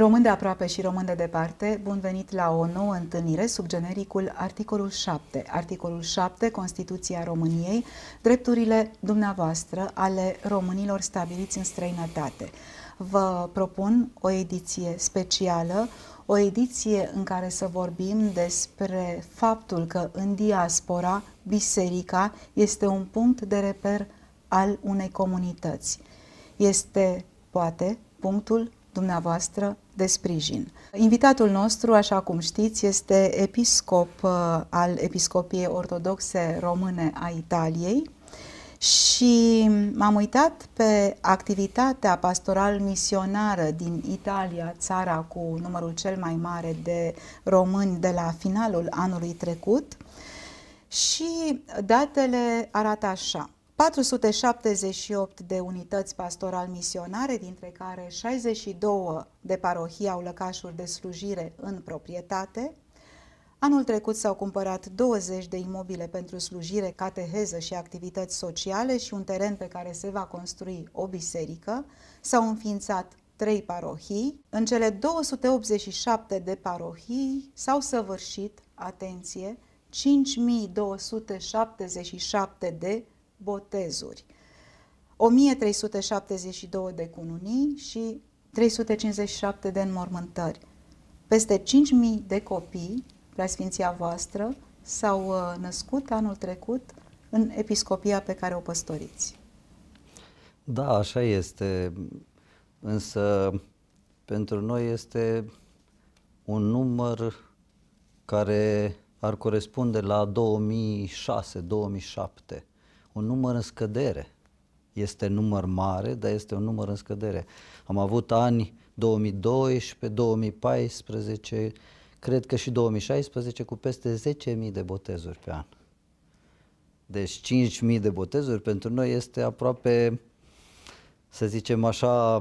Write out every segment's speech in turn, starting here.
Român de aproape și român de departe, bun venit la o nouă întâlnire sub genericul articolul 7. Articolul 7, Constituția României, drepturile dumneavoastră ale românilor stabiliți în străinătate. Vă propun o ediție specială, o ediție în care să vorbim despre faptul că în diaspora biserica este un punct de reper al unei comunități. Este, poate, punctul dumneavoastră de sprijin. Invitatul nostru, așa cum știți, este episcop uh, al Episcopiei Ortodoxe Române a Italiei și m-am uitat pe activitatea pastoral-misionară din Italia, țara cu numărul cel mai mare de români de la finalul anului trecut și datele arată așa. 478 de unități pastoral-misionare, dintre care 62 de parohii au lăcașuri de slujire în proprietate. Anul trecut s-au cumpărat 20 de imobile pentru slujire, cateheză și activități sociale și un teren pe care se va construi o biserică. S-au înființat trei parohii. În cele 287 de parohii s-au săvârșit, atenție, 5277 de botezuri, 1372 de cununii și 357 de înmormântări. Peste 5.000 de copii, preasfinția voastră, s-au uh, născut anul trecut în episcopia pe care o păstoriți. Da, așa este. Însă, pentru noi este un număr care ar corespunde la 2006-2007 un număr în scădere. Este număr mare, dar este un număr în scădere. Am avut ani 2012, 2014, cred că și 2016, cu peste 10.000 de botezuri pe an. Deci 5.000 de botezuri pentru noi este aproape, să zicem așa,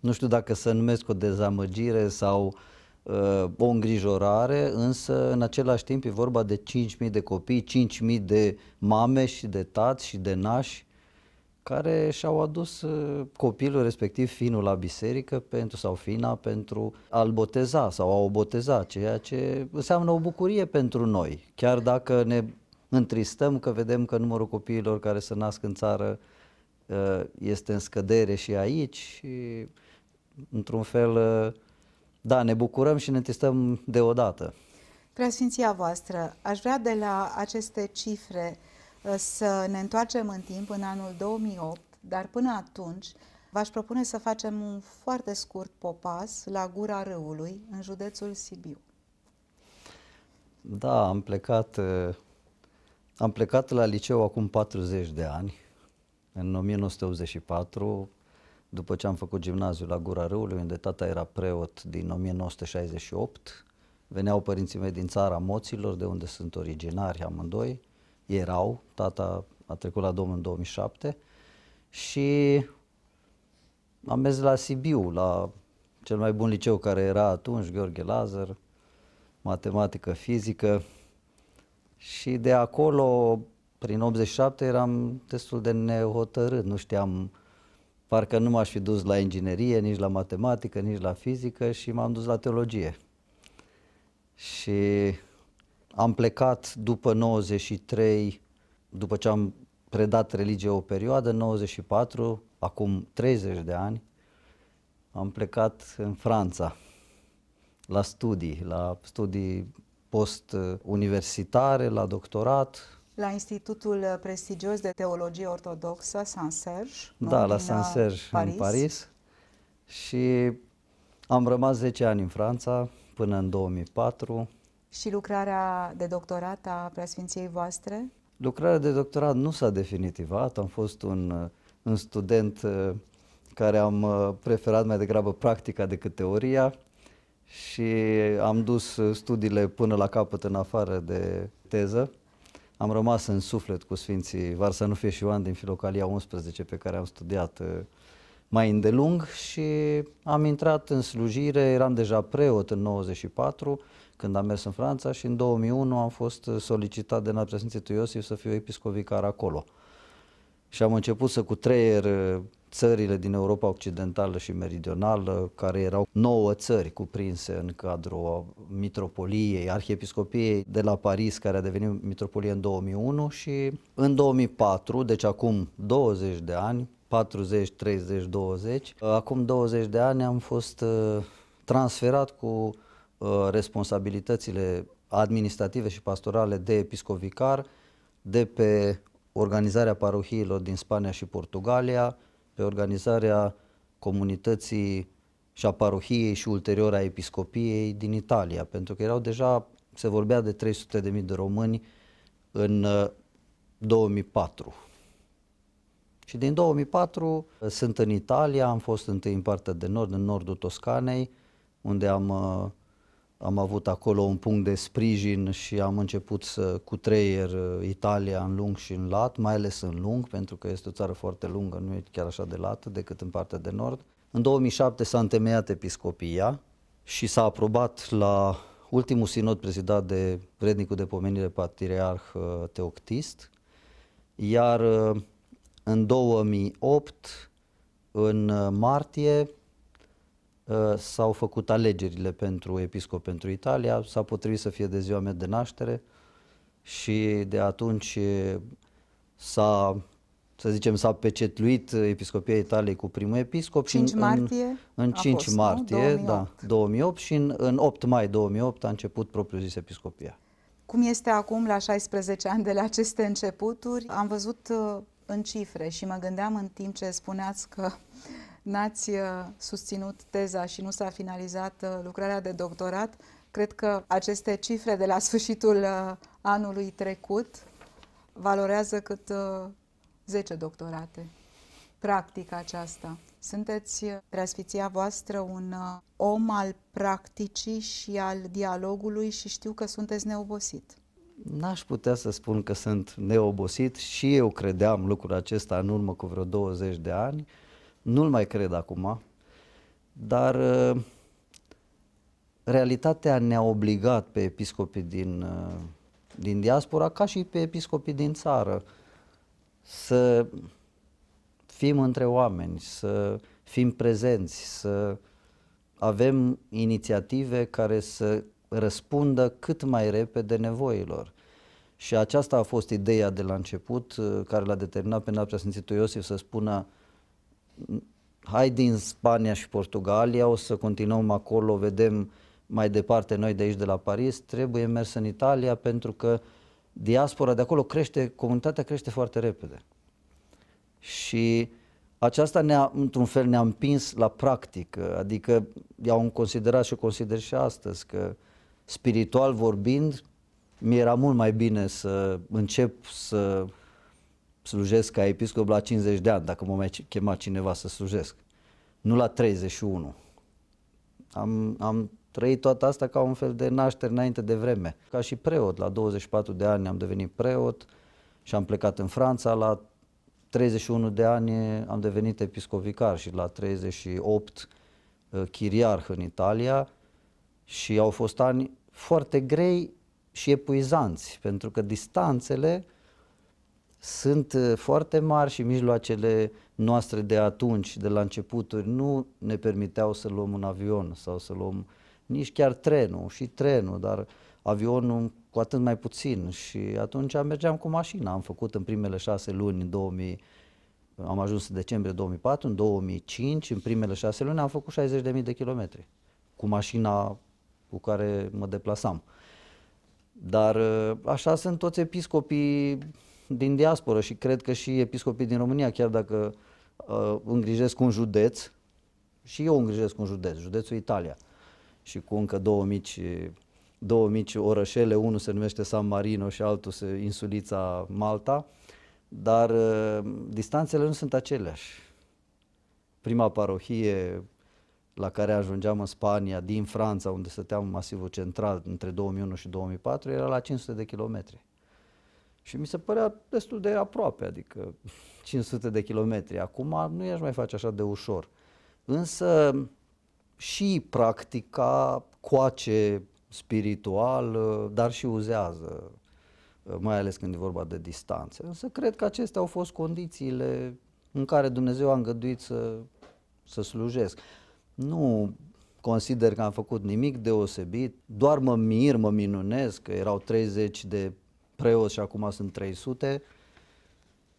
nu știu dacă să numesc o dezamăgire sau uh, o îngrijorare, însă în același timp e vorba de 5.000 de copii, 5.000 de mame și de tați și de nași care și-au adus uh, copilul respectiv finul la biserică pentru sau fina pentru a-l boteza sau a o boteza, ceea ce înseamnă o bucurie pentru noi. Chiar dacă ne întristăm că vedem că numărul copiilor care se nasc în țară uh, este în scădere și aici și într-un fel uh, da, ne bucurăm și ne testăm deodată. Preasfinția voastră, aș vrea de la aceste cifre uh, să ne întoarcem în timp, în anul 2008, dar până atunci v-aș propune să facem un foarte scurt popas la gura râului, în județul Sibiu. Da, am plecat, uh, am plecat la liceu acum 40 de ani, în 1984, după ce am făcut gimnaziu la Gura Râului, unde tata era preot din 1968, veneau părinții mei din țara Moților, de unde sunt originari amândoi, erau, tata a trecut la Domnul în 2007 și am mers la Sibiu, la cel mai bun liceu care era atunci, Gheorghe Lazar, matematică, fizică și de acolo, prin 87, eram destul de nehotărât, nu știam parcă nu m-aș fi dus la inginerie, nici la matematică, nici la fizică și m-am dus la teologie. Și am plecat după 93, după ce am predat religie o perioadă, 94, acum 30 de ani, am plecat în Franța la studii, la studii post-universitare, la doctorat, la Institutul prestigios de teologie ortodoxă Saint-Serge. Da, la uh, Saint-Serge Paris. în Paris. Și am rămas 10 ani în Franța până în 2004. Și lucrarea de doctorat a preasfinției voastre? Lucrarea de doctorat nu s-a definitivat, am fost un, uh, un student uh, care am preferat mai degrabă practica decât teoria și am dus studiile până la capăt în afară de teză am rămas în suflet cu Sfinții Varsanufie și Ioan din Filocalia 11 pe care am studiat uh, mai îndelung și am intrat în slujire, eram deja preot în 94 când am mers în Franța și în 2001 am fost uh, solicitat de Preasfințitul Iosif să fiu episcovicar acolo. Și am început să cu treier uh, țările din Europa Occidentală și Meridională, care erau nouă țări cuprinse în cadrul mitropoliei, arhiepiscopiei de la Paris, care a devenit mitropolie în 2001 și în 2004, deci acum 20 de ani, 40, 30, 20, acum 20 de ani am fost uh, transferat cu uh, responsabilitățile administrative și pastorale de episcovicar de pe organizarea parohiilor din Spania și Portugalia, pe organizarea comunității și a parohiei și ulterior a episcopiei din Italia, pentru că erau deja, se vorbea de 300.000 de români în 2004. Uh, și din 2004 uh, sunt în Italia, am fost întâi în partea de nord, în nordul Toscanei, unde am uh, am avut acolo un punct de sprijin și am început să treier uh, Italia în lung și în lat, mai ales în lung, pentru că este o țară foarte lungă, nu e chiar așa de lată decât în partea de nord. În 2007 s-a întemeiat episcopia și s-a aprobat la ultimul sinod prezidat de vrednicul de pomenire patriarh uh, Teoctist, iar uh, în 2008, în martie, Uh, s-au făcut alegerile pentru episcop pentru Italia, s-a potrivit să fie de ziua mea de naștere și de atunci uh, s-a, să zicem, s-a pecetluit episcopia Italiei cu primul episcop 5 în, martie în, în 5 fost, martie, nu? 2008. da, 2008 și în, în 8 mai 2008 a început propriu-zis episcopia. Cum este acum la 16 ani de la aceste începuturi? Am văzut uh, în cifre și mă gândeam în timp ce spuneați că n-ați uh, susținut teza și nu s-a finalizat uh, lucrarea de doctorat. Cred că aceste cifre de la sfârșitul uh, anului trecut valorează cât 10 doctorate. Practica aceasta. Sunteți, preasfiția voastră, un om al practicii și al dialogului și știu că sunteți neobosit. N-aș putea să spun că sunt neobosit și eu credeam lucrul acesta în urmă cu vreo 20 de ani, nu-l mai cred acum, dar uh, realitatea ne-a obligat pe episcopii din, uh, din diaspora, ca și pe episcopii din țară, să fim între oameni, să fim prezenți, să avem inițiative care să răspundă cât mai repede nevoilor. Și aceasta a fost ideea de la început, uh, care l-a determinat pe Naprea Sfințitul Iosif să spună hai din Spania și Portugalia, o să continuăm acolo, vedem mai departe noi de aici de la Paris, trebuie mers în Italia pentru că diaspora de acolo crește, comunitatea crește foarte repede. Și aceasta ne-a, într-un fel ne-a împins la practică, adică i-au considerat și o consider și astăzi că spiritual vorbind, mi era mult mai bine să încep să slujesc ca episcop la 50 de ani, dacă mă mai chema cineva să slujesc, nu la 31. Am, am trăit toată asta ca un fel de naștere înainte de vreme. Ca și preot, la 24 de ani am devenit preot și am plecat în Franța, la 31 de ani am devenit episcopicar și la 38 uh, chiriarh în Italia și au fost ani foarte grei și epuizanți, pentru că distanțele sunt uh, foarte mari și mijloacele noastre de atunci, de la începuturi, nu ne permiteau să luăm un avion sau să luăm nici chiar trenul și trenul, dar avionul cu atât mai puțin și atunci mergeam cu mașina. Am făcut în primele șase luni, în 2000, am ajuns în decembrie 2004, în 2005, în primele șase luni am făcut 60.000 de kilometri cu mașina cu care mă deplasam. Dar uh, așa sunt toți episcopii din diasporă și cred că și episcopii din România, chiar dacă uh, îngrijesc un județ, și eu îngrijesc un județ, județul Italia, și cu încă două mici, două mici orășele, unul se numește San Marino și altul se insulița Malta, dar uh, distanțele nu sunt aceleași. Prima parohie la care ajungeam în Spania, din Franța, unde stăteam în masivul central între 2001 și 2004, era la 500 de kilometri. Și mi se părea destul de aproape, adică 500 de kilometri. Acum nu i-aș mai face așa de ușor. Însă și practica coace spiritual, dar și uzează, mai ales când e vorba de distanțe. Însă cred că acestea au fost condițiile în care Dumnezeu a îngăduit să, să slujesc. Nu consider că am făcut nimic deosebit, doar mă mir, mă minunez că erau 30 de preoți și acum sunt 300.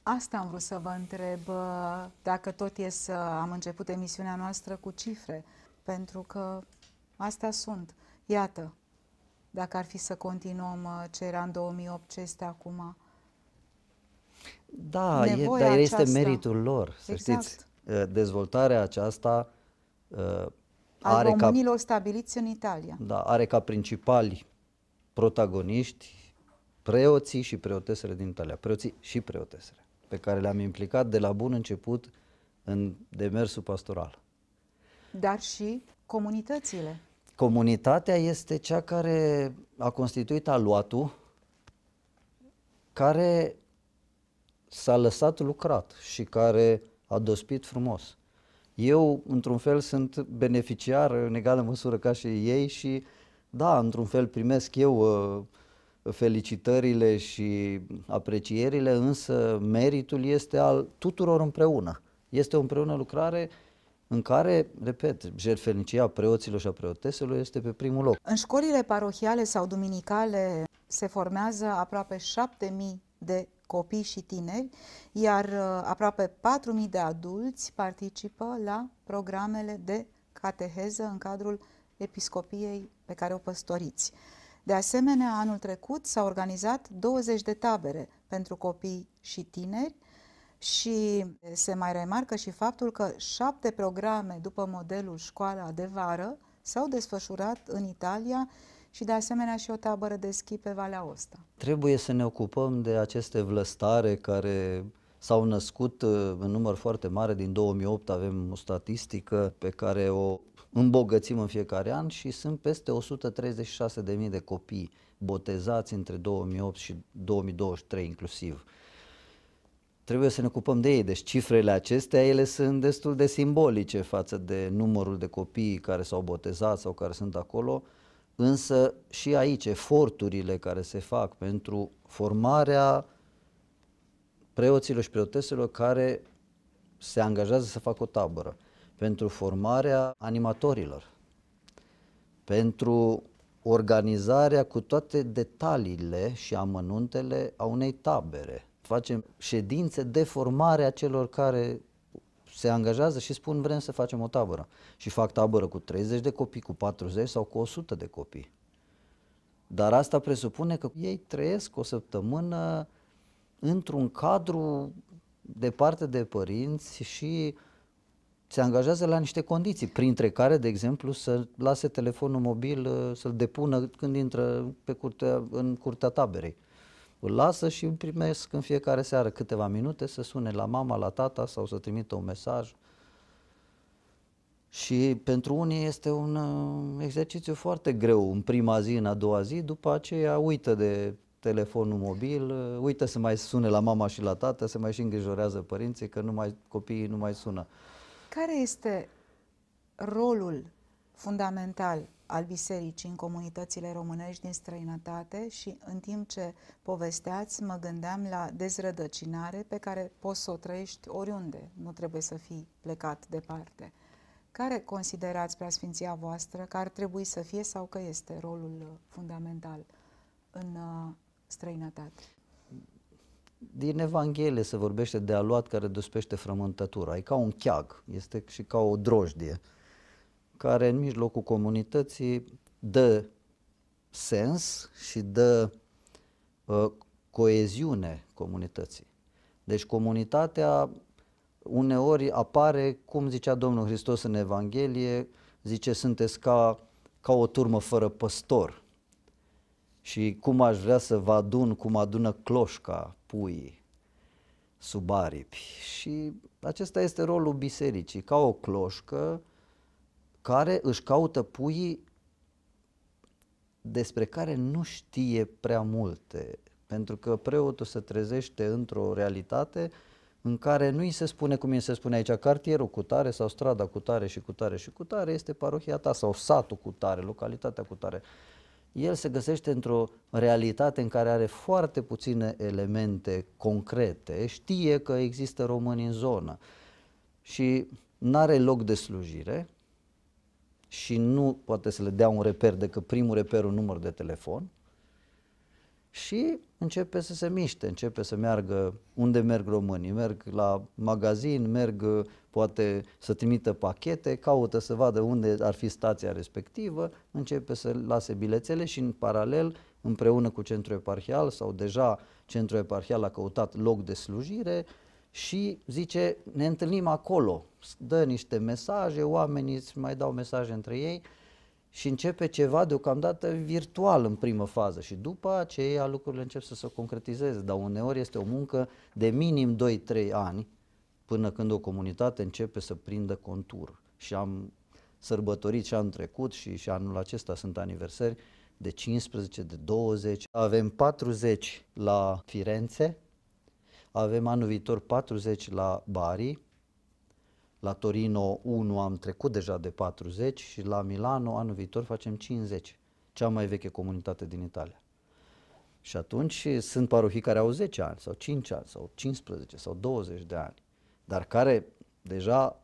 Asta am vrut să vă întreb, uh, dacă tot e să am început emisiunea noastră cu cifre, pentru că astea sunt. Iată, dacă ar fi să continuăm uh, ce era în 2008, ce este acum. Da, e, dar aceasta. este meritul lor, să exact. știți. Uh, dezvoltarea aceasta uh, are românilor ca, stabiliți în Italia. Da, are ca principali protagoniști preoții și preotesele din Italia, preoții și preotesele, pe care le-am implicat de la bun început în demersul pastoral. Dar și comunitățile. Comunitatea este cea care a constituit aluatul, care s-a lăsat lucrat și care a dospit frumos. Eu, într-un fel, sunt beneficiar în egală măsură ca și ei și, da, într-un fel primesc eu uh, felicitările și aprecierile, însă meritul este al tuturor împreună. Este o împreună lucrare în care, repet, jertfelnicia preoților și a preoteselor este pe primul loc. În școlile parohiale sau duminicale se formează aproape 7000 de copii și tineri, iar uh, aproape 4.000 de adulți participă la programele de cateheză în cadrul episcopiei pe care o păstoriți. De asemenea, anul trecut s-au organizat 20 de tabere pentru copii și tineri și se mai remarcă și faptul că șapte programe după modelul Școala de Vară s-au desfășurat în Italia și de asemenea și o tabără de schi pe Valea Osta. Trebuie să ne ocupăm de aceste vlăstare care s-au născut uh, în număr foarte mare. Din 2008 avem o statistică pe care o îmbogățim în fiecare an și sunt peste 136.000 de copii botezați între 2008 și 2023 inclusiv. Trebuie să ne ocupăm de ei, deci cifrele acestea ele sunt destul de simbolice față de numărul de copii care s-au botezat sau care sunt acolo, însă și aici eforturile care se fac pentru formarea preoților și preoteselor care se angajează să facă o tabără pentru formarea animatorilor, pentru organizarea cu toate detaliile și amănuntele a unei tabere. Facem ședințe de formare a celor care se angajează și spun vrem să facem o tabără. Și fac tabără cu 30 de copii, cu 40 sau cu 100 de copii. Dar asta presupune că ei trăiesc o săptămână într-un cadru departe de părinți și se angajează la niște condiții, printre care, de exemplu, să lase telefonul mobil, uh, să-l depună când intră pe curtea, în curtea taberei. Îl lasă și îmi primesc în fiecare seară câteva minute să sune la mama, la tata sau să trimită un mesaj. Și pentru unii este un uh, exercițiu foarte greu în prima zi, în a doua zi, după aceea uită de telefonul mobil, uh, uită să mai sune la mama și la tata, se mai și îngrijorează părinții că nu mai, copiii nu mai sună. Care este rolul fundamental al bisericii în comunitățile românești din străinătate și în timp ce povesteați, mă gândeam la dezrădăcinare pe care poți să o trăiești oriunde, nu trebuie să fii plecat departe. Care considerați preasfinția voastră că ar trebui să fie sau că este rolul uh, fundamental în uh, străinătate? din Evanghelie se vorbește de aluat care dospește frământătura, e ca un cheag, este și ca o drojdie, care în mijlocul comunității dă sens și dă uh, coeziune comunității. Deci comunitatea uneori apare, cum zicea Domnul Hristos în Evanghelie, zice, sunteți ca, ca o turmă fără păstor și cum aș vrea să vă adun cum adună cloșca puii sub aripi. Și acesta este rolul bisericii, ca o cloșcă care își caută puii despre care nu știe prea multe, pentru că preotul se trezește într-o realitate în care nu îi se spune cum îi se spune aici, cartierul cu tare sau strada cu tare și cu tare și cu tare este parohia ta sau satul cu tare, localitatea cu tare el se găsește într-o realitate în care are foarte puține elemente concrete, știe că există români în zonă și nu are loc de slujire și nu poate să le dea un reper decât primul reper un număr de telefon și începe să se miște, începe să meargă unde merg românii, merg la magazin, merg poate să trimită pachete, caută să vadă unde ar fi stația respectivă, începe să lase bilețele și în paralel, împreună cu centrul eparhial sau deja centrul eparhial a căutat loc de slujire și zice ne întâlnim acolo, dă niște mesaje, oamenii îți mai dau mesaje între ei și începe ceva deocamdată virtual în primă fază și după aceea lucrurile încep să se concretizeze, dar uneori este o muncă de minim 2-3 ani până când o comunitate începe să prindă contur. Și am sărbătorit și anul trecut și, și anul acesta sunt aniversări de 15, de 20. Avem 40 la Firenze, avem anul viitor 40 la Bari, la Torino 1 am trecut deja de 40 și la Milano anul viitor facem 50, cea mai veche comunitate din Italia. Și atunci sunt parohii care au 10 ani sau 5 ani sau 15 sau 20 de ani dar care deja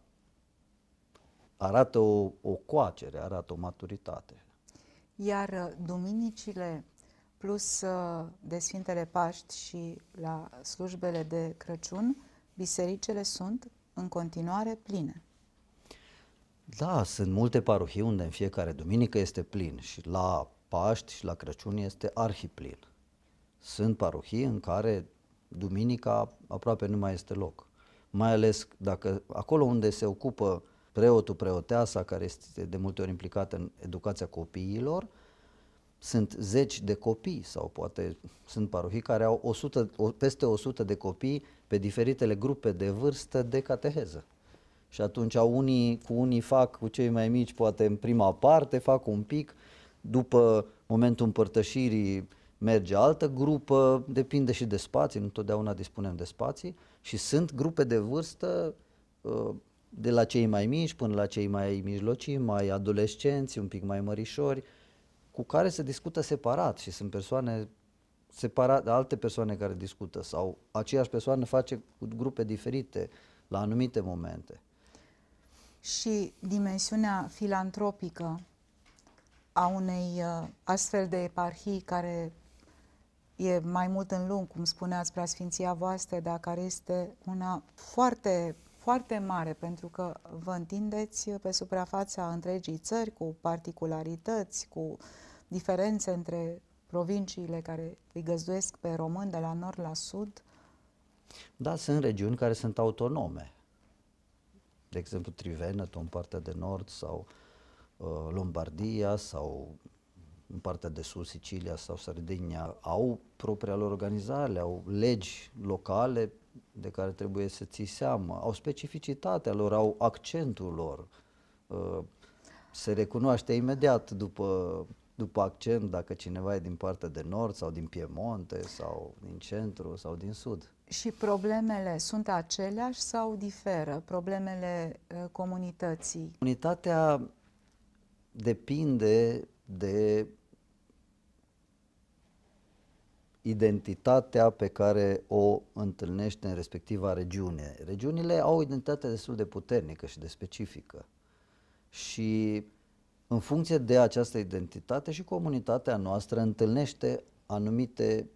arată o, o coacere, arată o maturitate. Iar uh, duminicile plus uh, de Sfintele Paști și la slujbele de Crăciun, bisericele sunt în continuare pline. Da, sunt multe parohii unde în fiecare duminică este plin și la Paști și la Crăciun este arhiplin. Sunt parohii în care duminica aproape nu mai este loc mai ales dacă acolo unde se ocupă preotul, preoteasa, care este de multe ori implicată în educația copiilor, sunt zeci de copii sau poate sunt parohii care au 100, peste 100 de copii pe diferitele grupe de vârstă de cateheză. Și atunci unii, cu unii fac, cu cei mai mici, poate în prima parte, fac un pic, după momentul împărtășirii merge altă grupă, depinde și de spații, nu totdeauna dispunem de spații și sunt grupe de vârstă uh, de la cei mai mici până la cei mai mijlocii, mai adolescenți, un pic mai mărișori, cu care se discută separat și sunt persoane separate, alte persoane care discută sau aceeași persoană face cu grupe diferite la anumite momente. Și dimensiunea filantropică a unei uh, astfel de eparhii care e mai mult în lung, cum spuneați, sfinția voastră, dar care este una foarte, foarte mare, pentru că vă întindeți pe suprafața întregii țări cu particularități, cu diferențe între provinciile care îi găzduiesc pe români de la nord la sud. Da, sunt regiuni care sunt autonome. De exemplu, Trivenă, o parte de nord sau uh, Lombardia sau în partea de sus, Sicilia sau Sardinia, au propria lor organizare, au legi locale de care trebuie să ții seama, au specificitatea lor, au accentul lor. Uh, se recunoaște imediat după, după accent dacă cineva e din partea de nord sau din Piemonte sau din centru sau din sud. Și problemele sunt aceleași sau diferă? Problemele uh, comunității? Comunitatea depinde de identitatea pe care o întâlnește în respectiva regiune. Regiunile au o identitate destul de puternică și de specifică și în funcție de această identitate și comunitatea noastră întâlnește anumite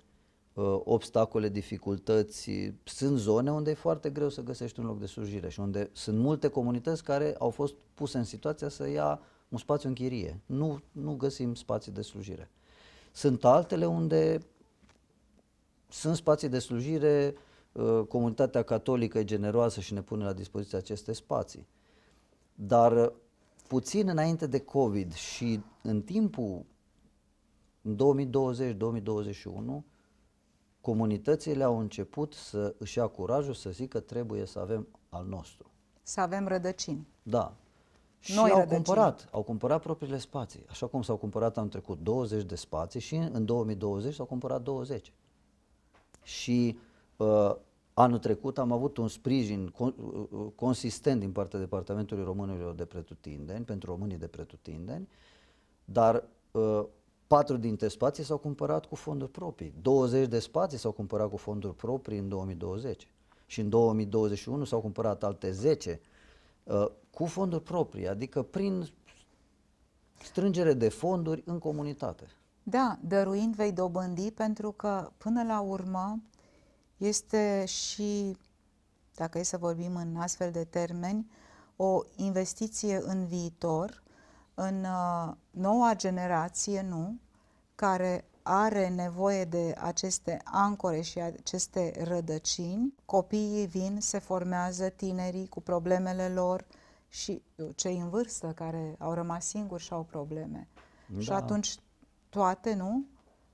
uh, obstacole, dificultăți. Sunt zone unde e foarte greu să găsești un loc de slujire și unde sunt multe comunități care au fost puse în situația să ia un spațiu în chirie. Nu, nu găsim spații de slujire. Sunt altele unde sunt spații de slujire, uh, comunitatea catolică e generoasă și ne pune la dispoziție aceste spații. Dar uh, puțin înainte de COVID și în timpul 2020-2021, comunitățile au început să își ia curajul să zică trebuie să avem al nostru. Să avem rădăcini. Da, și Noi au rădăcini. cumpărat, au cumpărat propriile spații, așa cum s-au cumpărat anul trecut 20 de spații și în 2020 s-au cumpărat 20. Și uh, anul trecut am avut un sprijin con, uh, consistent din partea Departamentului Românilor de Pretutindeni, pentru românii de pretutindeni, dar uh, patru dintre spații s-au cumpărat cu fonduri proprii, 20 de spații s-au cumpărat cu fonduri proprii în 2020 și în 2021 s-au cumpărat alte 10 Uh, cu fonduri proprii, adică prin strângere de fonduri în comunitate. Da, dăruind vei dobândi pentru că până la urmă este și, dacă e să vorbim în astfel de termeni, o investiție în viitor, în uh, noua generație, nu, care are nevoie de aceste ancore și aceste rădăcini. Copiii vin, se formează, tinerii cu problemele lor și uh, cei în vârstă care au rămas singuri și au probleme. Da. Și atunci toate, nu?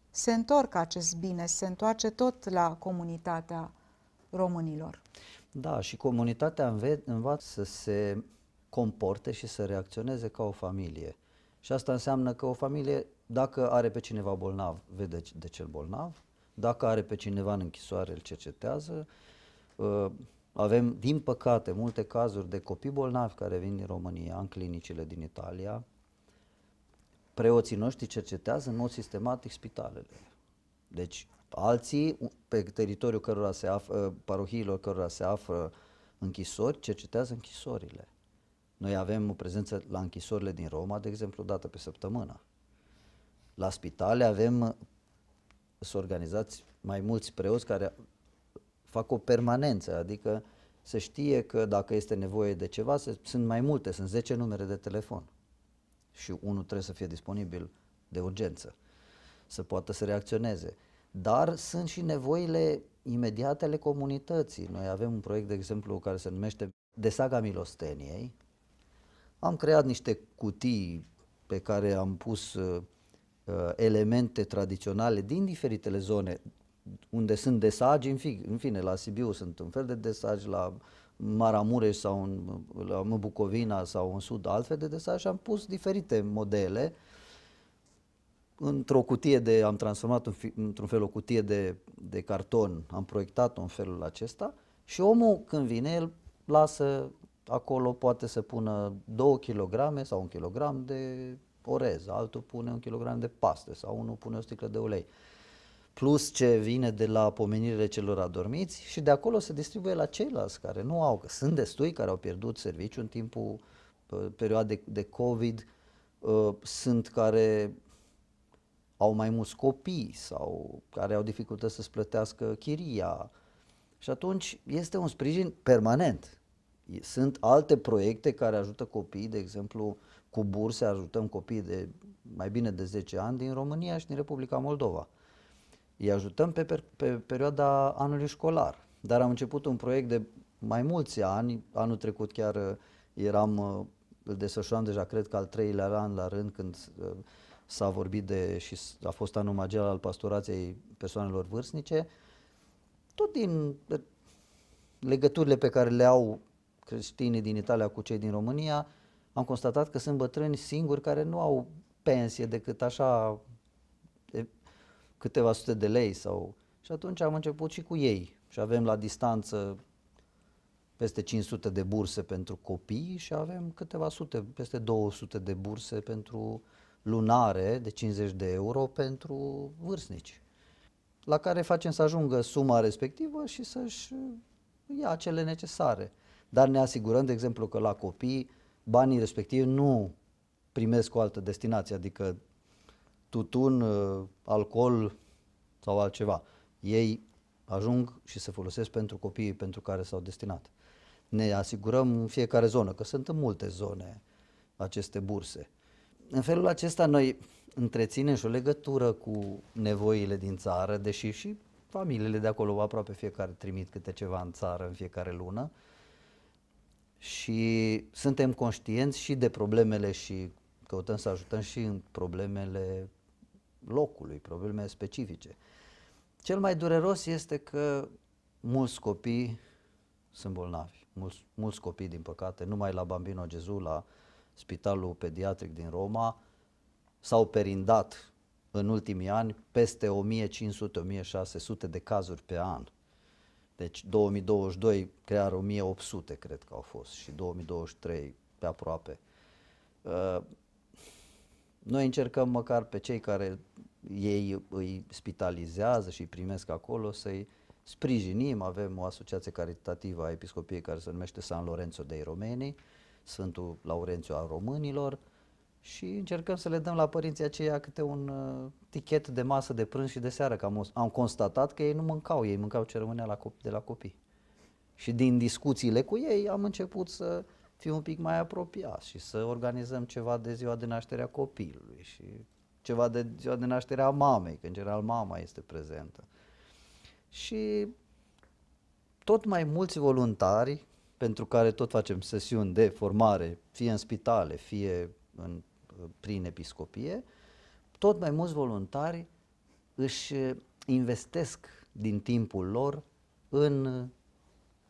Se întorc acest bine, se întoarce tot la comunitatea românilor. Da, și comunitatea înve- învață să se comporte și să reacționeze ca o familie. Și asta înseamnă că o familie dacă are pe cineva bolnav, vede de cel bolnav, dacă are pe cineva în închisoare, îl cercetează. Uh, avem, din păcate, multe cazuri de copii bolnavi care vin din România, în clinicile din Italia. Preoții noștri cercetează în mod sistematic spitalele. Deci, alții, pe teritoriul cărora se află, uh, parohiilor cărora se află închisori, cercetează închisorile. Noi avem o prezență la închisorile din Roma, de exemplu, o dată pe săptămână. La spitale avem, uh, să organizați mai mulți preoți care fac o permanență, adică să știe că dacă este nevoie de ceva, se, sunt mai multe, sunt 10 numere de telefon și unul trebuie să fie disponibil de urgență, să poată să reacționeze. Dar sunt și nevoile imediate ale comunității. Noi avem un proiect, de exemplu, care se numește De Saga Milosteniei. Am creat niște cutii pe care am pus uh, Uh, elemente tradiționale din diferitele zone unde sunt desagi, în, fi, în fine, la Sibiu sunt un fel de desagi, la Maramureș sau în, la Bucovina sau în Sud altfel de desagi și am pus diferite modele într-o cutie de, am transformat într-un fel o cutie de, de carton, am proiectat un felul acesta și omul când vine, el lasă acolo, poate să pună 2 kg sau un kilogram de orez, altul pune un kilogram de paste sau unul pune o sticlă de ulei. Plus ce vine de la pomenirile celor adormiți și de acolo se distribuie la ceilalți care nu au, că sunt destui care au pierdut serviciu în timpul perioadei de COVID, ă, sunt care au mai mulți copii sau care au dificultăți să-ți plătească chiria. Și atunci este un sprijin permanent sunt alte proiecte care ajută copiii, de exemplu, cu burse ajutăm copiii de mai bine de 10 ani din România și din Republica Moldova. Îi ajutăm pe, per, pe perioada anului școlar, dar am început un proiect de mai mulți ani, anul trecut chiar uh, eram, uh, îl desfășuram deja, cred că al treilea an la rând când uh, s-a vorbit de și a fost anul magial al pastorației persoanelor vârstnice, tot din legăturile pe care le au creștinii din Italia cu cei din România, am constatat că sunt bătrâni singuri care nu au pensie decât așa de câteva sute de lei sau... Și atunci am început și cu ei și avem la distanță peste 500 de burse pentru copii și avem câteva sute, peste 200 de burse pentru lunare de 50 de euro pentru vârstnici, la care facem să ajungă suma respectivă și să-și ia cele necesare dar ne asigurăm, de exemplu, că la copii banii respectivi nu primesc o altă destinație, adică tutun, uh, alcool sau altceva. Ei ajung și se folosesc pentru copiii pentru care s-au destinat. Ne asigurăm în fiecare zonă, că sunt în multe zone aceste burse. În felul acesta noi întreținem și o legătură cu nevoile din țară, deși și familiile de acolo aproape fiecare trimit câte ceva în țară în fiecare lună, și suntem conștienți și de problemele și căutăm să ajutăm și în problemele locului, probleme specifice. Cel mai dureros este că mulți copii sunt bolnavi. Mulți, mulți copii, din păcate, numai la Bambino Gesù, la Spitalul Pediatric din Roma, s-au perindat în ultimii ani peste 1500-1600 de cazuri pe an. Deci 2022 crear 1800 cred că au fost și 2023 pe aproape. Uh, noi încercăm măcar pe cei care ei îi spitalizează și îi primesc acolo să-i sprijinim. Avem o asociație caritativă a episcopiei care se numește San Lorenzo dei Romenii, Sfântul Laurențiu al Românilor, uh, și încercăm să le dăm la părinții aceia câte un uh, tichet de masă de prânz și de seară, că am, am constatat că ei nu mâncau, ei mâncau ce rămânea la copii, de la copii. Și din discuțiile cu ei am început să fiu un pic mai apropiat și să organizăm ceva de ziua de naștere a copilului și ceva de ziua de naștere a mamei, că în general mama este prezentă. Și tot mai mulți voluntari, pentru care tot facem sesiuni de formare, fie în spitale, fie în prin episcopie, tot mai mulți voluntari își investesc din timpul lor în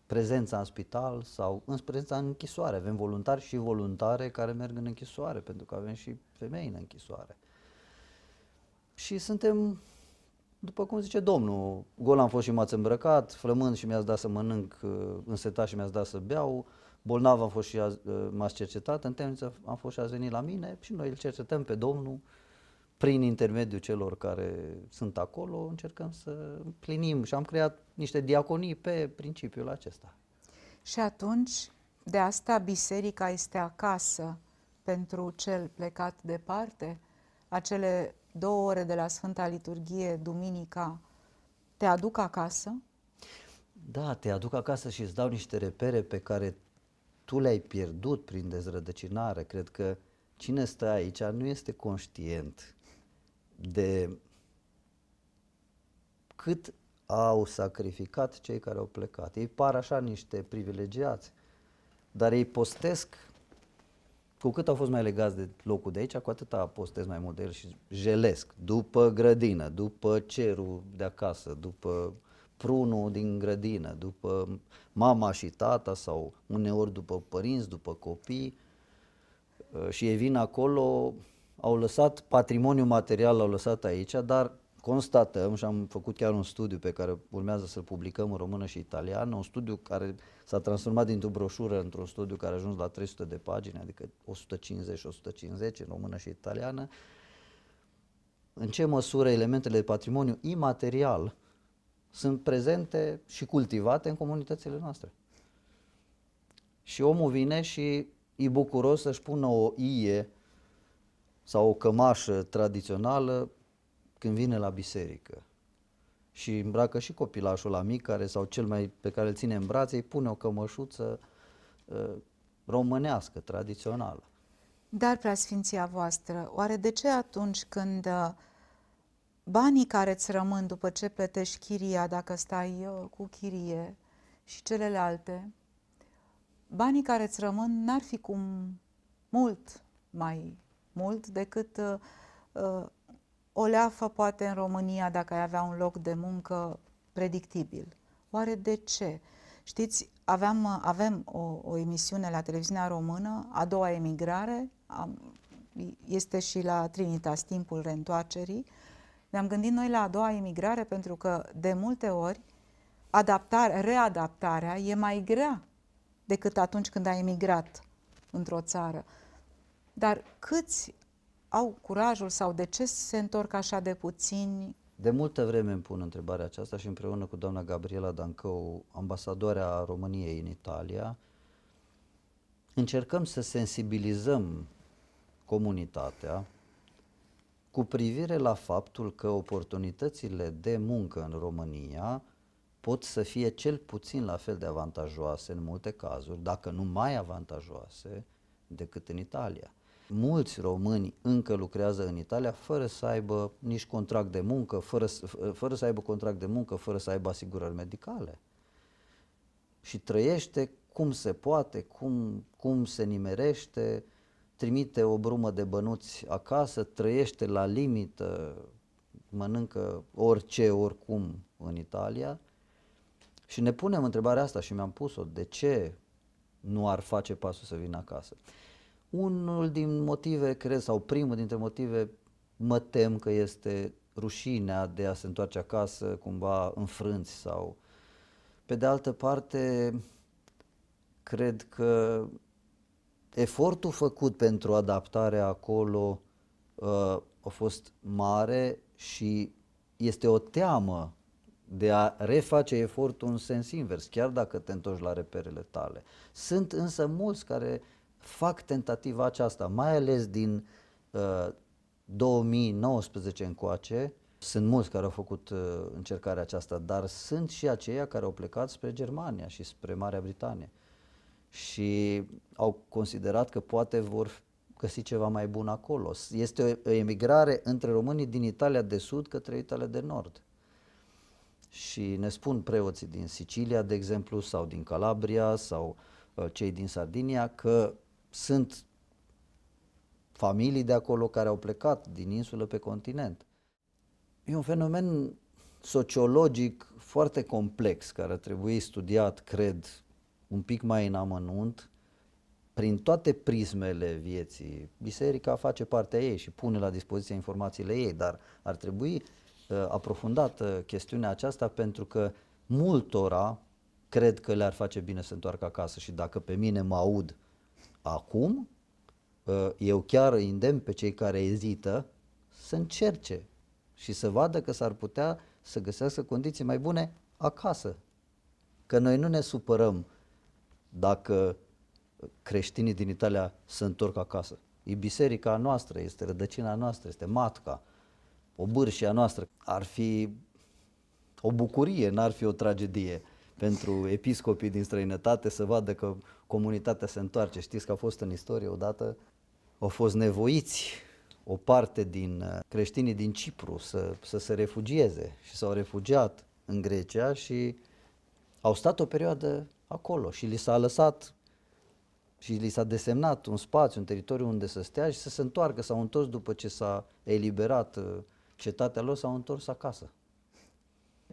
prezența în spital sau în prezența în închisoare. Avem voluntari și voluntare care merg în închisoare, pentru că avem și femei în închisoare. Și suntem, după cum zice Domnul, gol am fost și m-ați îmbrăcat, flămând și mi-ați dat să mănânc însetat și mi-ați dat să beau, bolnav a fost și azi, uh, m-ați cercetat, în temniță am fost și ați venit la mine și noi îl cercetăm pe Domnul prin intermediul celor care sunt acolo, încercăm să plinim și am creat niște diaconii pe principiul acesta. Și atunci, de asta biserica este acasă pentru cel plecat departe, acele două ore de la Sfânta Liturghie, duminica, te aduc acasă? Da, te aduc acasă și îți dau niște repere pe care tu le-ai pierdut prin dezrădăcinare. Cred că cine stă aici nu este conștient de cât au sacrificat cei care au plecat. Ei par așa niște privilegiați, dar ei postesc cu cât au fost mai legați de locul de aici, cu atât postez mai mult de el și jelesc. După grădină, după cerul de acasă, după prunul din grădină, după mama și tata sau uneori după părinți, după copii uh, și ei vin acolo, au lăsat patrimoniu material, l-au lăsat aici, dar constatăm și am făcut chiar un studiu pe care urmează să-l publicăm în română și italiană, un studiu care s-a transformat dintr-o broșură într-un studiu care a ajuns la 300 de pagini, adică 150 150 în română și italiană, în ce măsură elementele de patrimoniu imaterial sunt prezente și cultivate în comunitățile noastre. Și omul vine și e bucuros să-și pună o ie sau o cămașă tradițională când vine la biserică. Și îmbracă și copilașul la mic care, sau cel mai pe care îl ține în brațe, îi pune o cămășuță uh, românească, tradițională. Dar, preasfinția voastră, oare de ce atunci când ă, banii care îți rămân după ce plătești chiria, dacă stai uh, cu chirie și celelalte, banii care îți rămân n-ar fi cum mult mai mult decât uh, uh, o leafă poate în România dacă ai avea un loc de muncă predictibil. Oare de ce? Știți, aveam, uh, avem o, o emisiune la televiziunea română, a doua emigrare, am, este și la Trinitas, timpul reîntoarcerii, ne-am gândit noi la a doua emigrare pentru că de multe ori adaptare, readaptarea e mai grea decât atunci când ai emigrat într-o țară. Dar câți au curajul sau de ce se întorc așa de puțini? De multă vreme îmi pun întrebarea aceasta și împreună cu doamna Gabriela Dancău, ambasadoarea României în Italia, încercăm să sensibilizăm comunitatea, cu privire la faptul că oportunitățile de muncă în România pot să fie cel puțin la fel de avantajoase în multe cazuri, dacă nu mai avantajoase decât în Italia. Mulți români încă lucrează în Italia fără să aibă nici contract de muncă, fără, fără să aibă contract de muncă, fără să aibă asigurări medicale. Și trăiește cum se poate, cum, cum se nimerește, trimite o brumă de bănuți acasă, trăiește la limită, mănâncă orice, oricum în Italia și ne punem întrebarea asta și mi-am pus-o, de ce nu ar face pasul să vină acasă? Unul din motive, cred, sau primul dintre motive, mă tem că este rușinea de a se întoarce acasă cumva înfrânți sau... Pe de altă parte, cred că efortul făcut pentru adaptarea acolo uh, a fost mare și este o teamă de a reface efortul în sens invers, chiar dacă te întorci la reperele tale. Sunt însă mulți care fac tentativa aceasta, mai ales din uh, 2019 încoace, sunt mulți care au făcut uh, încercarea aceasta, dar sunt și aceia care au plecat spre Germania și spre Marea Britanie și au considerat că poate vor găsi ceva mai bun acolo. Este o emigrare între românii din Italia de Sud către Italia de Nord. Și ne spun preoții din Sicilia, de exemplu, sau din Calabria, sau uh, cei din Sardinia, că sunt familii de acolo care au plecat din insulă pe continent. E un fenomen sociologic foarte complex care ar trebui studiat, cred, un pic mai în amănunt prin toate prismele vieții. Biserica face partea ei și pune la dispoziție informațiile ei, dar ar trebui uh, aprofundată uh, chestiunea aceasta pentru că multora cred că le-ar face bine să întoarcă acasă și dacă pe mine mă aud acum, uh, eu chiar îi îndemn pe cei care ezită să încerce și să vadă că s-ar putea să găsească condiții mai bune acasă. Că noi nu ne supărăm dacă creștinii din Italia se întorc acasă. E biserica noastră, este rădăcina noastră, este matca, o bârșia noastră. Ar fi o bucurie, n-ar fi o tragedie pentru episcopii din străinătate să vadă că comunitatea se întoarce. Știți că a fost în istorie odată, au fost nevoiți o parte din uh, creștinii din Cipru să, să se refugieze și s-au refugiat în Grecia și au stat o perioadă acolo și li s-a lăsat și li s-a desemnat un spațiu, un teritoriu unde să stea și să se întoarcă. S-au întors după ce s-a eliberat uh, cetatea lor, s-au întors acasă.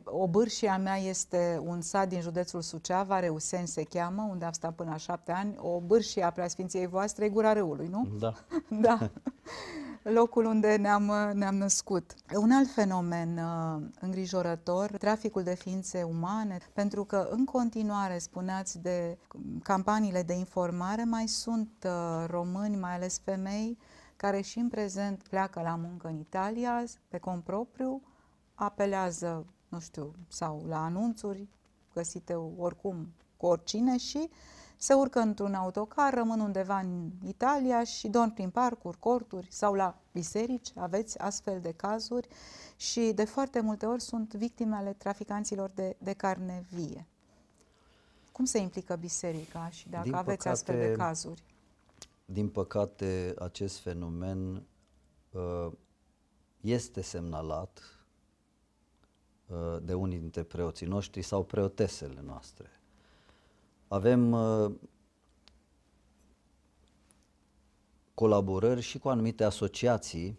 Obârșia mea este un sat din județul Suceava, Reusen se cheamă, unde am stat până la șapte ani. O bârșie a preasfinției voastre e Gura Râului, nu? Da. da. locul unde ne-am, ne-am născut. Un alt fenomen uh, îngrijorător, traficul de ființe umane, pentru că în continuare spuneați de campaniile de informare, mai sunt uh, români, mai ales femei, care și în prezent pleacă la muncă în Italia, pe propriu, apelează, nu știu, sau la anunțuri găsite oricum cu oricine și uh, se urcă într-un autocar, rămân undeva în Italia și dorm prin parcuri, corturi sau la biserici. Aveți astfel de cazuri și de foarte multe ori sunt victime ale traficanților de, de carne vie. Cum se implică biserica și dacă din aveți păcate, astfel de cazuri? Din păcate, acest fenomen uh, este semnalat uh, de unii dintre preoții noștri sau preotesele noastre avem uh, colaborări și cu anumite asociații